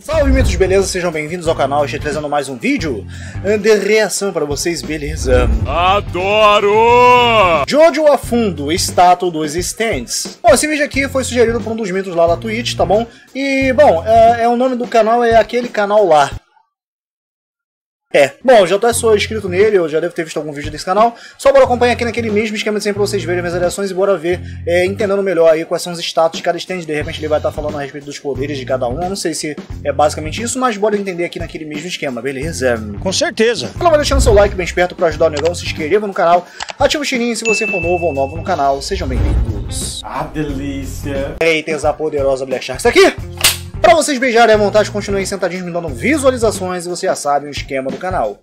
Salve mitos, beleza? Sejam bem-vindos ao canal, estou é trazendo mais um vídeo de reação para vocês, beleza? Adoro! Jojo a fundo, estátua dos stands. Bom, esse vídeo aqui foi sugerido por um dos mitos lá da Twitch, tá bom? E, bom, é, é o nome do canal é aquele canal lá. É, bom, já tô é só inscrito nele, eu já devo ter visto algum vídeo desse canal. Só bora acompanhar aqui naquele mesmo esquema de sempre pra vocês verem as variações e bora ver, é, entendendo melhor aí quais são os status de cada stand. De repente ele vai estar tá falando a respeito dos poderes de cada um. Eu não sei se é basicamente isso, mas bora entender aqui naquele mesmo esquema, beleza? Com certeza. Então vai deixando seu like bem esperto pra ajudar o negão, se inscreva no canal, ativa o sininho se você for novo ou novo no canal. Sejam bem-vindos. Ah, delícia! Eita, essa poderosa Black Shark. Isso aqui para vocês beijarem à vontade, continuem sentadinhos me dando visualizações e você já sabe o esquema do canal.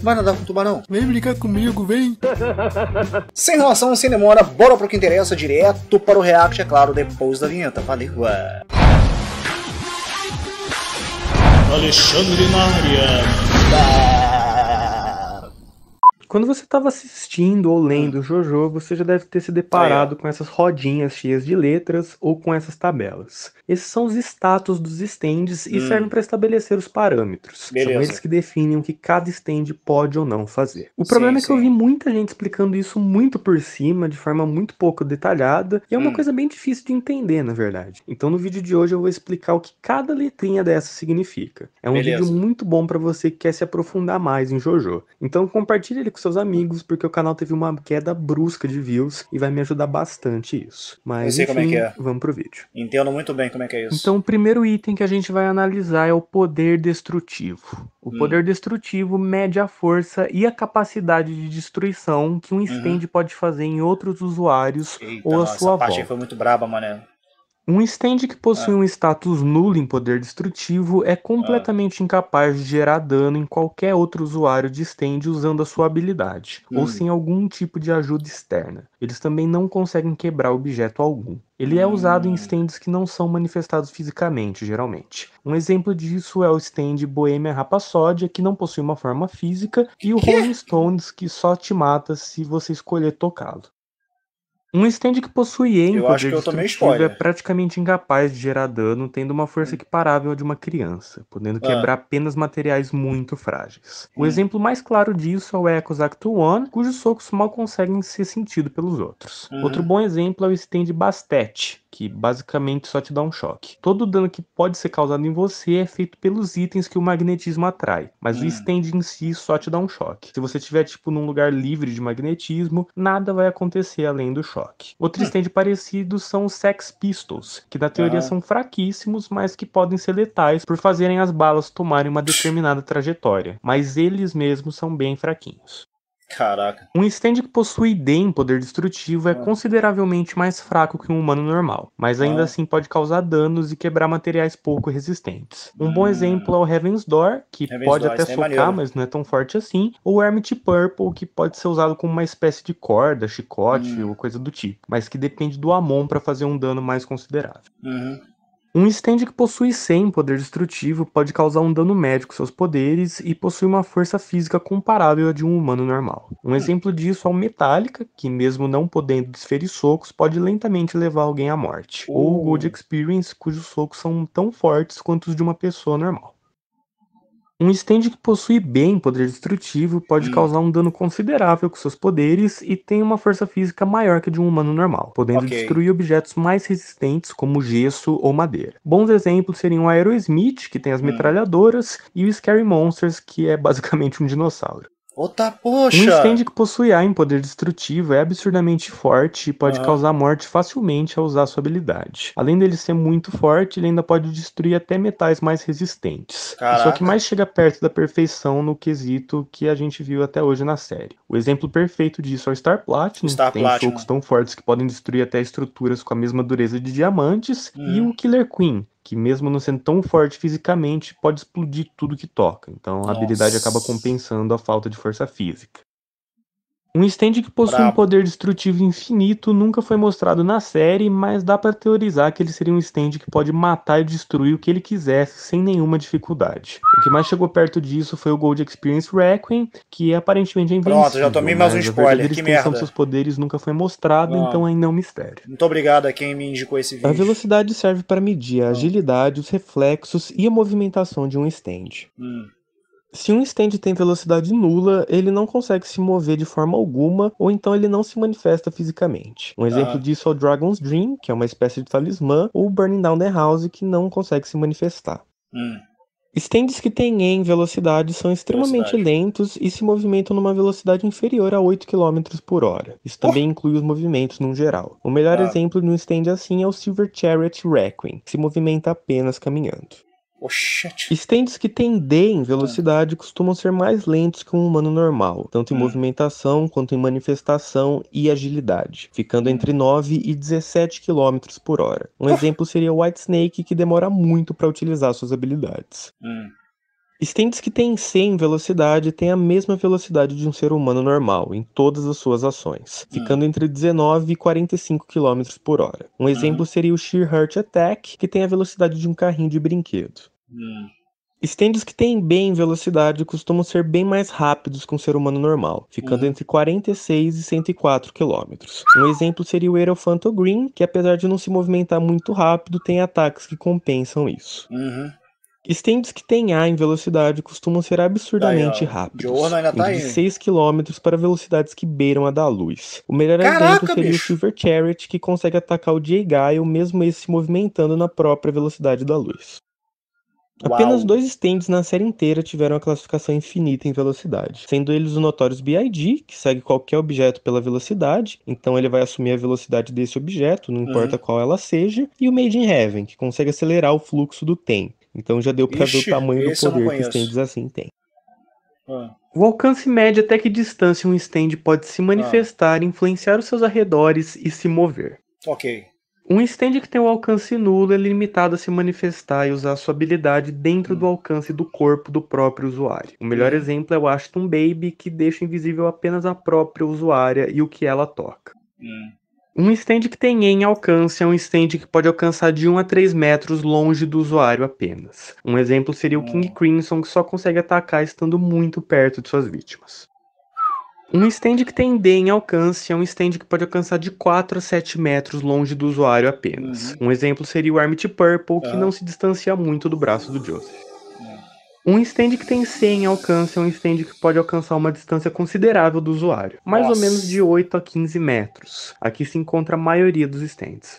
Vai nadar com o tubarão? Vem brincar comigo, vem! sem enrolação, sem demora, bora pro que interessa, direto para o react, é claro, depois da vinheta. Valeu! Alexandre Maria. Tá. Quando você estava assistindo ou lendo ah. JoJo, você já deve ter se deparado com essas rodinhas cheias de letras ou com essas tabelas. Esses são os status dos stands e hum. servem para estabelecer os parâmetros. Beleza. São eles que definem o que cada stand pode ou não fazer. O problema sim, é que sim. eu vi muita gente explicando isso muito por cima, de forma muito pouco detalhada, e é uma hum. coisa bem difícil de entender, na verdade. Então, no vídeo de hoje, eu vou explicar o que cada letrinha dessa significa. É um Beleza. vídeo muito bom para você que quer se aprofundar mais em JoJo. Então, compartilhe ele com seus amigos, porque o canal teve uma queda brusca de views e vai me ajudar bastante isso. Mas, sei enfim, como é que é. vamos pro vídeo. Entendo muito bem como é que é isso. Então, o primeiro item que a gente vai analisar é o poder destrutivo. O hum. poder destrutivo mede a força e a capacidade de destruição que um stand uhum. pode fazer em outros usuários Eita, ou a nossa, sua essa volta. foi muito braba, mané. Um stand que possui é. um status nulo em poder destrutivo é completamente incapaz de gerar dano em qualquer outro usuário de stand usando a sua habilidade, hum. ou sem algum tipo de ajuda externa. Eles também não conseguem quebrar objeto algum. Ele é usado em hum. stands que não são manifestados fisicamente, geralmente. Um exemplo disso é o stand Bohemia Rapasódia, que não possui uma forma física, e o Rolling Stones, que só te mata se você escolher tocá-lo. Um stand que possui em eu acho que eu tomei é spoiler. é praticamente incapaz de gerar dano, tendo uma força hum. equiparável à de uma criança, podendo ah. quebrar ah. apenas materiais muito frágeis. Hum. O exemplo mais claro disso é o Echo's Act One, cujos socos mal conseguem ser sentido pelos outros. Outro hum. bom exemplo é o stand Bastet, que basicamente só te dá um choque. Todo o dano que pode ser causado em você é feito pelos itens que o magnetismo atrai, mas hum. o stand em si só te dá um choque. Se você estiver tipo num lugar livre de magnetismo, nada vai acontecer além do choque. Outro hum. stand parecido são os Sex Pistols, que na teoria ah. são fraquíssimos, mas que podem ser letais por fazerem as balas tomarem uma determinada trajetória, mas eles mesmos são bem fraquinhos. Caraca. Um stand que possui D poder destrutivo é, ah. consideravelmente mais fraco que um humano normal, mas ainda ah. assim pode causar danos e quebrar materiais pouco resistentes. Um hum. bom exemplo é o Heaven's Door, que Heaven's pode Door, até é socar, é mas não é tão forte assim, ou o Hermit Purple, que pode ser usado como uma espécie de corda, chicote hum. ou coisa do tipo, mas que depende do Amon para fazer um dano mais considerável. Uhum. Um stand que possui 100 poder destrutivo pode causar um dano médico seus poderes e possui uma força física comparável à de um humano normal. Um hum. exemplo disso é o Metallica, que mesmo não podendo desferir socos, pode lentamente levar alguém à morte. Ou o uh. Gold Experience, cujos socos são tão fortes quanto os de uma pessoa normal. Um stand que possui bem poder destrutivo pode hum. causar um dano considerável com seus poderes e tem uma força física maior que a de um humano normal, podendo okay. destruir objetos mais resistentes como gesso ou madeira. Bons exemplos seriam o Aerosmith, que tem as hum. metralhadoras, e o Scary Monsters, que é basicamente um dinossauro. Outra, poxa! Um estende que possui A em poder destrutivo é absurdamente forte e pode ah. causar morte facilmente ao usar sua habilidade. Além dele ser muito forte, ele ainda pode destruir até metais mais resistentes. Só é que mais chega perto da perfeição no quesito que a gente viu até hoje na série. O exemplo perfeito disso é o Star Platinum. Star tem Platinum. focos tão fortes que podem destruir até estruturas com a mesma dureza de diamantes. Hum. E o Killer Queen, que mesmo não sendo tão forte fisicamente, pode explodir tudo que toca. Então a Nossa. habilidade acaba compensando a falta de força física. Um stand que possui Bravo. um poder destrutivo infinito nunca foi mostrado na série, mas dá para teorizar que ele seria um stand que pode matar e destruir o que ele quisesse sem nenhuma dificuldade. O que mais chegou perto disso foi o Gold Experience Requiem, que é aparentemente é invencível. Pronto, já tomei mais um é spoiler, que merda. A seus poderes nunca foi mostrada, então ainda é um mistério. Muito obrigado a quem me indicou esse vídeo. A velocidade serve para medir a agilidade, os reflexos e a movimentação de um stand. Hum. Se um stand tem velocidade nula, ele não consegue se mover de forma alguma, ou então ele não se manifesta fisicamente. Um exemplo ah. disso é o Dragon's Dream, que é uma espécie de talismã, ou o Burning Down the House, que não consegue se manifestar. Hum. Stands que têm em velocidade são extremamente velocidade. lentos e se movimentam numa velocidade inferior a 8 km por hora. Isso também oh. inclui os movimentos no geral. O melhor ah. exemplo de um stand assim é o Silver Chariot Requiem, que se movimenta apenas caminhando. Oxente. que têm D em velocidade ah. costumam ser mais lentos que um humano normal, tanto em ah. movimentação quanto em manifestação e agilidade, ficando entre 9 ah. e 17 km por hora. Um ah. exemplo seria o White Snake que demora muito para utilizar suas habilidades. Ah. Stents que têm C em velocidade têm a mesma velocidade de um ser humano normal em todas as suas ações, hum. ficando entre 19 e 45 km por hora. Um exemplo hum. seria o Sheer Heart Attack, que tem a velocidade de um carrinho de brinquedo. Uhum. que têm B em velocidade costumam ser bem mais rápidos que um ser humano normal, ficando uhum. entre 46 e 104 km. Um exemplo seria o Aerophanto Green, que apesar de não se movimentar muito rápido, tem ataques que compensam isso. Uhum. Stands que têm A em velocidade costumam ser absurdamente rápidos. Joana ainda tá De 6 km para velocidades que beiram a da luz. O melhor Caraca, exemplo seria bicho. o Silver Chariot, que consegue atacar o J-Guile mesmo esse se movimentando na própria velocidade da luz. Uau. Apenas dois stands na série inteira tiveram a classificação infinita em velocidade, sendo eles o notórios BID, que segue qualquer objeto pela velocidade, então ele vai assumir a velocidade desse objeto, não uhum. importa uhum. qual ela seja, e o Made in Heaven, que consegue acelerar o fluxo do tempo. Então já deu para ver o tamanho do poder que estendes assim tem. Ah. O alcance médio até que distância um stand pode se manifestar, ah. influenciar os seus arredores e se mover. Ok. Um stand que tem um alcance nulo é limitado a se manifestar e usar sua habilidade dentro hum. do alcance do corpo do próprio usuário. O melhor hum. exemplo é o Ashton Baby, que deixa invisível apenas a própria usuária e o que ela toca. Hum. Um stand que tem em alcance é um stand que pode alcançar de 1 a 3 metros longe do usuário apenas. Um exemplo seria o hum. King Crimson, que só consegue atacar estando muito perto de suas vítimas. Um stand que tem D em alcance é um stand que pode alcançar de 4 a 7 metros longe do usuário apenas. Uhum. Um exemplo seria o Armit Purple, que ah. não se distancia muito do braço do Joseph. Um stand que tem 100 alcance é um stand que pode alcançar uma distância considerável do usuário, mais Nossa. ou menos de 8 a 15 metros. Aqui se encontra a maioria dos stands.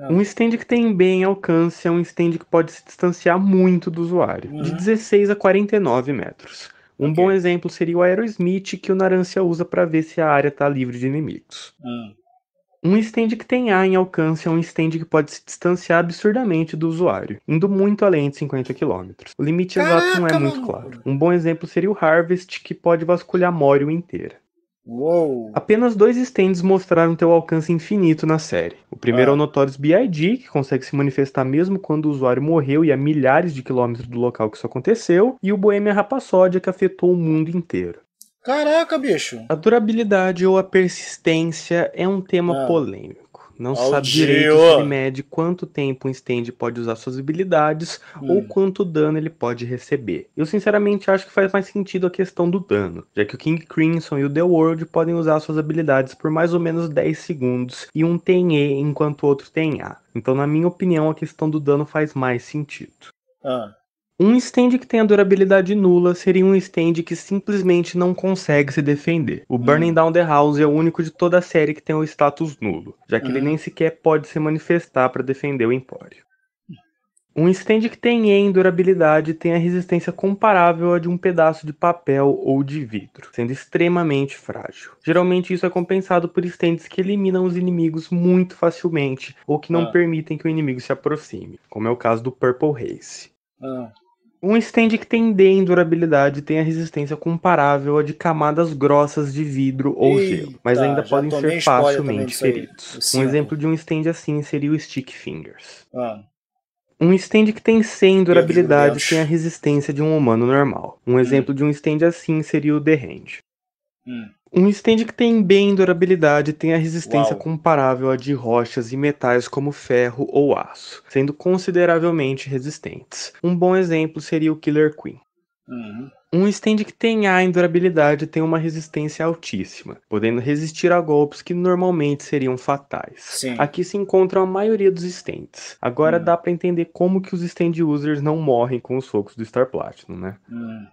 Ah. Um stand que tem bem alcance é um stand que pode se distanciar muito do usuário, uhum. de 16 a 49 metros. Um okay. bom exemplo seria o Aerosmith que o Narancia usa para ver se a área está livre de inimigos. Ah. Um stand que tem A em alcance é um stand que pode se distanciar absurdamente do usuário, indo muito além de 50 km. O limite Caraca, exato não é muito claro. Um bom exemplo seria o Harvest, que pode vasculhar Morio inteira. Uou. Apenas dois stands mostraram teu alcance infinito na série. O primeiro ah. é o ah. Notorious B.I.D., que consegue se manifestar mesmo quando o usuário morreu e a milhares de quilômetros do local que isso aconteceu, e o Bohemian Rhapsody, que afetou o mundo inteiro. Caraca, bicho. A durabilidade ou a persistência é um tema ah. polêmico. Não Ao sabe direito se ele mede quanto tempo um stand pode usar suas habilidades hum. ou quanto dano ele pode receber. Eu sinceramente acho que faz mais sentido a questão do dano, já que o King Crimson e o The World podem usar suas habilidades por mais ou menos 10 segundos e um tem E enquanto o outro tem A. Então, na minha opinião, a questão do dano faz mais sentido. Ah. Um stand que tem a durabilidade nula seria um stand que simplesmente não consegue se defender. O Burning hum. Down the House é o único de toda a série que tem o status nulo, já que ele hum. nem sequer pode se manifestar para defender o empório. Um stand que tem E em durabilidade tem a resistência comparável à de um pedaço de papel ou de vidro, sendo extremamente frágil. Geralmente isso é compensado por stands que eliminam os inimigos muito facilmente ou que não ah. permitem que o inimigo se aproxime, como é o caso do Purple Race. Ah. Um stand que tem D em durabilidade tem a resistência comparável a de camadas grossas de vidro ou gelo, mas ainda podem ser facilmente feridos. um exemplo de um stand assim seria o Stick Fingers. Ah. Um stand que tem c em durabilidade tem a resistência de um humano normal. Um hum. exemplo hum. de um stand assim seria o The Hand. Hum. Um stand que tem bem durabilidade tem a resistência Uau. comparável à de rochas e metais como ferro ou aço, sendo consideravelmente resistentes. Um bom exemplo seria o Killer Queen. Uhum. Um stand que tem a durabilidade tem uma resistência altíssima, podendo resistir a golpes que normalmente seriam fatais. Sim. Aqui se encontra a maioria dos stands. Agora uhum. dá para entender como que os stand users não morrem com os focos do Star Platinum, né? Uhum.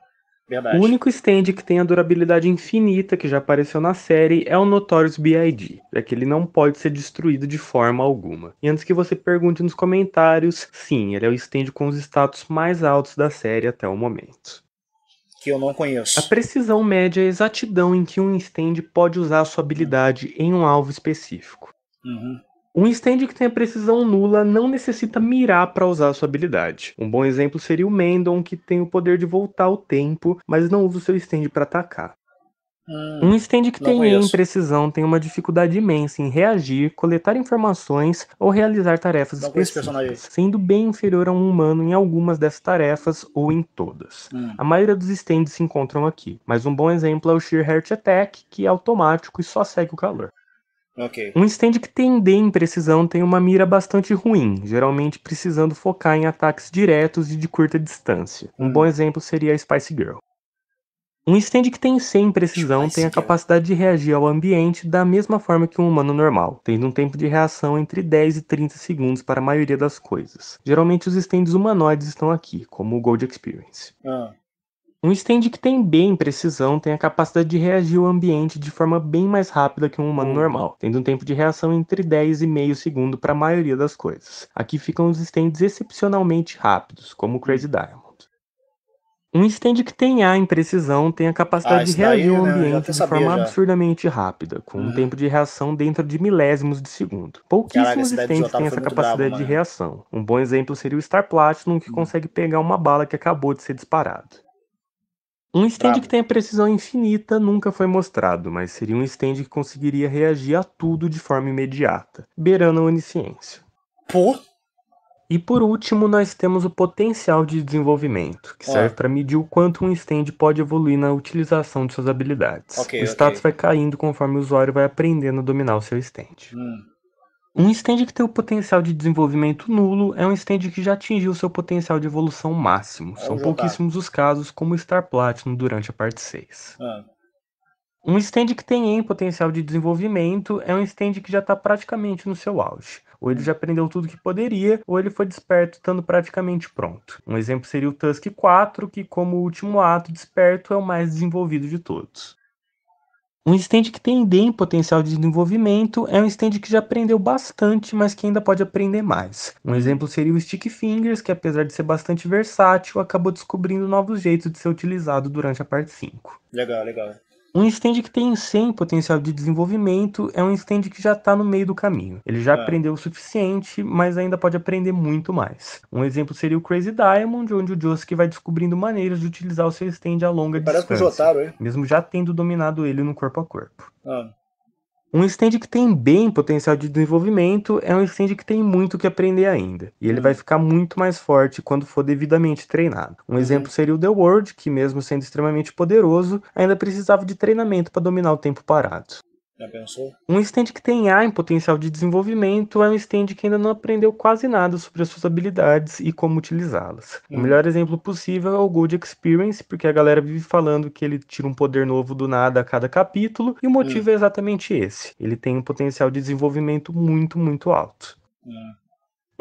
Verdade. O único stand que tem a durabilidade infinita que já apareceu na série é o Notorious B.I.D., já é que ele não pode ser destruído de forma alguma. E antes que você pergunte nos comentários, sim, ele é o stand com os status mais altos da série até o momento que eu não conheço. A precisão média é a exatidão em que um stand pode usar a sua habilidade em um alvo específico. Uhum. Um stand que tenha precisão nula não necessita mirar para usar sua habilidade. Um bom exemplo seria o Mendon, que tem o poder de voltar o tempo, mas não usa o seu stand para atacar. Hum, um stand que tem imprecisão tem uma dificuldade imensa em reagir, coletar informações ou realizar tarefas não específicas, sendo bem inferior a um humano em algumas dessas tarefas ou em todas. Hum. A maioria dos stands se encontram aqui, mas um bom exemplo é o Sheer Heart Attack, que é automático e só segue o calor. Okay. Um stand que D em precisão tem uma mira bastante ruim, geralmente precisando focar em ataques diretos e de curta distância. Um hum. bom exemplo seria a Spice Girl. Um stand que tem C em precisão Spice tem a Girl. capacidade de reagir ao ambiente da mesma forma que um humano normal, tendo um tempo de reação entre 10 e 30 segundos para a maioria das coisas. Geralmente os stands humanoides estão aqui, como o Gold Experience. Ah. Um stand que tem bem precisão tem a capacidade de reagir ao ambiente de forma bem mais rápida que um humano hum. normal, tendo um tempo de reação entre 10 e meio segundo para a maioria das coisas. Aqui ficam os stands excepcionalmente rápidos, como o hum. Crazy Diamond. Um stand que tem A em precisão tem a ah, capacidade ah, de reagir ao né, ambiente de forma já. absurdamente rápida, com uhum. um hum. tempo de reação dentro de milésimos de segundo. Pouquíssimos Caraca, stands têm essa capacidade bravo, de reação. Um bom exemplo seria o Star Platinum, que uhum. consegue pegar uma bala que acabou de ser disparada. Um stand que tenha precisão infinita nunca foi mostrado, mas seria um stand que conseguiria reagir a tudo de forma imediata, beirando a onisciência. Pô? E por último, nós temos o potencial de desenvolvimento, que serve para medir o quanto um stand pode evoluir na utilização de suas habilidades. Okay, o status okay. vai caindo conforme o usuário vai aprendendo a dominar o seu stand. Hum. Um stand que tem o potencial de desenvolvimento nulo é um stand que já atingiu seu potencial de evolução máximo. É São pouquíssimos os casos, como o Star Platinum durante a parte 6. Ah. Um stand que tem em potencial de desenvolvimento é um stand que já está praticamente no seu auge. Ou ele já aprendeu tudo que poderia, ou ele foi desperto estando praticamente pronto. Um exemplo seria o Tusk 4, que, como último ato desperto, é o mais desenvolvido de todos. Um stand que tem em potencial de desenvolvimento é um stand que já aprendeu bastante, mas que ainda pode aprender mais. Um exemplo seria o Stick Fingers, que apesar de ser bastante versátil, acabou descobrindo novos jeitos de ser utilizado durante a parte 5. Legal, legal. Um stand que tem 100 potencial de desenvolvimento é um stand que já está no meio do caminho. Ele já é. aprendeu o suficiente, mas ainda pode aprender muito mais. Um exemplo seria o Crazy Diamond, onde o Josuke vai descobrindo maneiras de utilizar o seu stand a longa Parece distância. Parece com o Jotaro, hein? Mesmo já tendo dominado ele no corpo a corpo. Ah. Um stand que tem bem potencial de desenvolvimento é um stand que tem muito que aprender ainda, e ele vai uhum. ficar muito mais forte quando for devidamente treinado. Um uhum. exemplo seria o The World, que mesmo sendo extremamente poderoso, ainda precisava de treinamento para dominar o tempo parado. Já pensou? Um stand que tem A em potencial de desenvolvimento é um stand que ainda não aprendeu quase nada sobre as suas habilidades e como utilizá-las. Hum. O uhum. melhor exemplo possível é o Gold Experience, porque a galera vive falando que ele tira um poder novo do nada a cada capítulo, e o motivo hum. é exatamente esse. Ele tem um potencial de desenvolvimento muito, muito alto. Hum.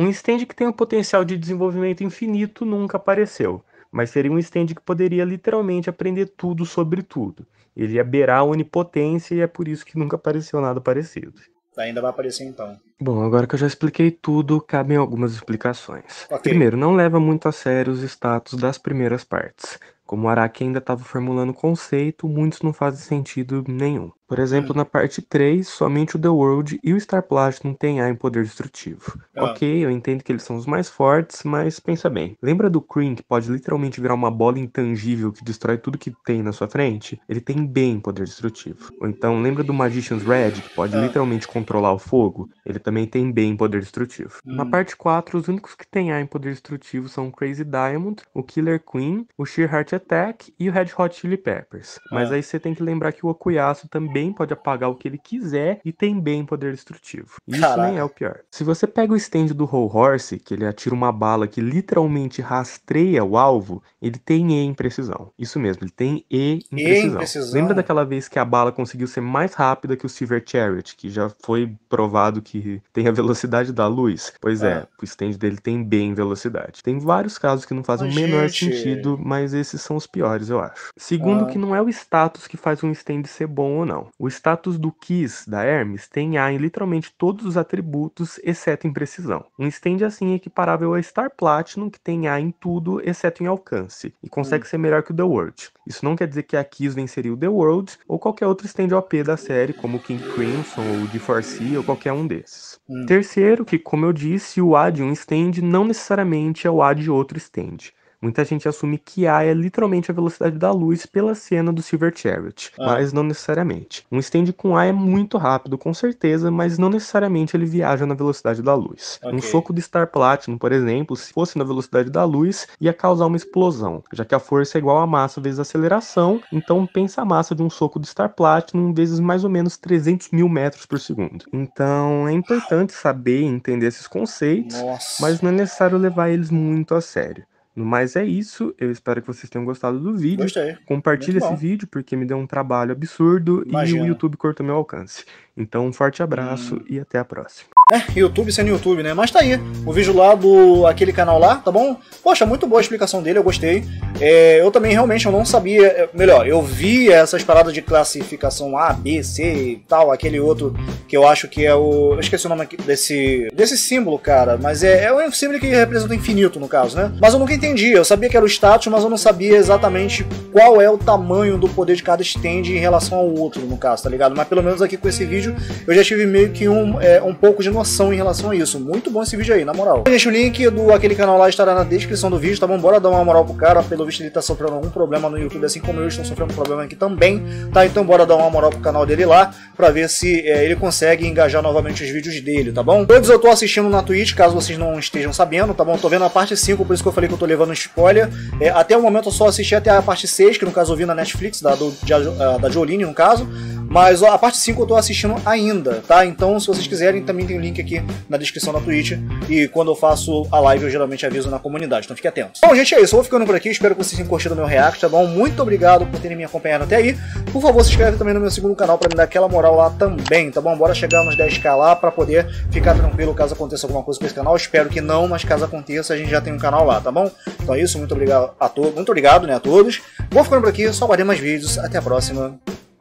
Um stand que tem um potencial de desenvolvimento infinito nunca apareceu mas seria um stand que poderia literalmente aprender tudo sobre tudo. Ele ia beirar a onipotência e é por isso que nunca apareceu nada parecido. Ainda vai aparecer então. Bom, agora que eu já expliquei tudo, cabem algumas explicações. Okay. Primeiro, não leva muito a sério os status das primeiras partes. Como Araki ainda estava formulando o conceito, muitos não fazem sentido nenhum. Por exemplo, na hum. parte 3, somente o The World e o Star Platinum têm A em poder destrutivo. Ah. Ok, eu entendo que eles são os mais fortes, mas pensa bem. Lembra do Kree que pode literalmente virar uma bola intangível que destrói tudo que tem na sua frente? Ele tem bem poder destrutivo. Ou então, lembra do Magician's Red que pode ah. literalmente controlar o fogo? Ele também tem bem poder destrutivo. Hum. Na parte 4, os únicos que têm A em poder destrutivo são o Crazy Diamond, o Killer Queen, o Sheer Heart Attack e o Red Hot Chili Peppers. Mas é. aí você tem que lembrar que o Okuyasu também pode apagar o que ele quiser e tem bem poder destrutivo. Isso Caraca. nem é o pior. Se você pega o stand do Whole Horse, que ele atira uma bala que literalmente rastreia o alvo, ele tem E em precisão. Isso mesmo, ele tem E em, e precisão. em precisão. Lembra daquela vez que a bala conseguiu ser mais rápida que o Silver Chariot, que já foi provado que tem a velocidade da luz? Pois é, é o stand dele tem bem velocidade. Tem vários casos que não fazem o menor gente. sentido, mas esses são os piores, eu acho. Segundo, ah. que não é o status que faz um stand ser bom ou não. O status do Kiss, da Hermes, tem A em literalmente todos os atributos, exceto em precisão. Um stand assim é equiparável a Star Platinum, que tem A em tudo, exceto em alcance, e consegue hum. ser melhor que o The World. Isso não quer dizer que a Kiss venceria o The World ou qualquer outro stand OP da série, como o King Crimson ou o d ou qualquer um desses. Hum. Terceiro, que como eu disse, o A de um stand não necessariamente é o A de outro stand. Muita gente assume que A é literalmente a velocidade da luz pela cena do Silver Chariot, ah. mas não necessariamente. Um stand com A é muito rápido, com certeza, mas não necessariamente ele viaja na velocidade da luz. Okay. Um soco do Star Platinum, por exemplo, se fosse na velocidade da luz, ia causar uma explosão, já que a força é igual a massa vezes a aceleração, então pensa a massa de um soco do Star Platinum vezes mais ou menos 300 mil metros por segundo. Então é importante saber entender esses conceitos, Nossa. mas não é necessário levar eles muito a sério. No mais é isso, eu espero que vocês tenham gostado do vídeo. Gostei. Compartilhe esse vídeo porque me deu um trabalho absurdo Imagina. e o YouTube cortou meu alcance. Então, um forte abraço hum. e até a próxima né? YouTube sendo YouTube, né? Mas tá aí, o vídeo lá do aquele canal lá, tá bom? Poxa, muito boa a explicação dele, eu gostei. É, eu também realmente eu não sabia, é, melhor, eu vi essas paradas de classificação A, B, C e tal, aquele outro que eu acho que é o, eu esqueci o nome desse desse símbolo, cara, mas é, é um símbolo que representa o infinito no caso, né? Mas eu nunca entendi, eu sabia que era o status, mas eu não sabia exatamente qual é o tamanho do poder de cada stand em relação ao outro, no caso, tá ligado? Mas pelo menos aqui com esse vídeo eu já tive meio que um, é, um pouco de noção em relação a isso. Muito bom esse vídeo aí, na moral. Deixa o link do aquele canal lá, estará na descrição do vídeo, tá bom? Bora dar uma moral pro cara, pelo visto ele tá sofrendo algum problema no YouTube, assim como eu estou sofrendo um problema aqui também, tá? Então bora dar uma moral pro canal dele lá, pra ver se é, ele consegue engajar novamente os vídeos dele, tá bom? Todos eu tô assistindo na Twitch, caso vocês não estejam sabendo, tá bom? Tô vendo a parte 5, por isso que eu falei que eu tô levando spoiler. É, até o momento eu só assisti até a parte 6, que no caso eu vi na Netflix, da, do, de, ah, da Jolene no caso, mas ó, a parte 5 eu tô assistindo ainda, tá? Então, se vocês quiserem, também tem o link aqui na descrição da Twitch. E quando eu faço a live, eu geralmente aviso na comunidade, então fique atento. Bom, gente, é isso. Eu vou ficando por aqui. Espero que vocês tenham curtido o meu react, tá bom? Muito obrigado por terem me acompanhado até aí. Por favor, se inscreve também no meu segundo canal pra me dar aquela moral lá também, tá bom? Bora chegar nos 10k lá pra poder ficar tranquilo caso aconteça alguma coisa com esse canal. Espero que não, mas caso aconteça, a gente já tem um canal lá, tá bom? Então é isso. Muito obrigado a todos. Muito obrigado, né, a todos. Vou ficando por aqui. Só guardei mais vídeos. Até a próxima.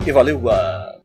E valeu! -a.